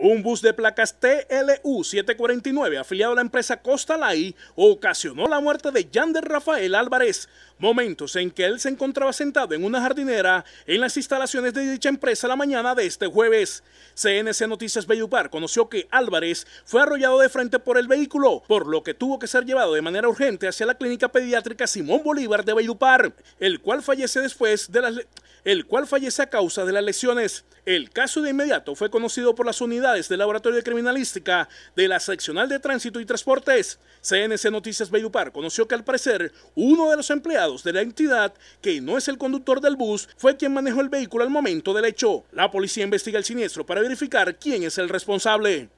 Un bus de placas TLU-749 afiliado a la empresa Costa Lai ocasionó la muerte de Yander Rafael Álvarez, momentos en que él se encontraba sentado en una jardinera en las instalaciones de dicha empresa la mañana de este jueves. CNC Noticias Bellupar conoció que Álvarez fue arrollado de frente por el vehículo, por lo que tuvo que ser llevado de manera urgente hacia la clínica pediátrica Simón Bolívar de Bellupar, el cual fallece después de las el cual fallece a causa de las lesiones. El caso de inmediato fue conocido por las unidades del Laboratorio de Criminalística de la Seccional de Tránsito y Transportes. CNC Noticias Bayupar conoció que al parecer uno de los empleados de la entidad, que no es el conductor del bus, fue quien manejó el vehículo al momento del hecho. La policía investiga el siniestro para verificar quién es el responsable.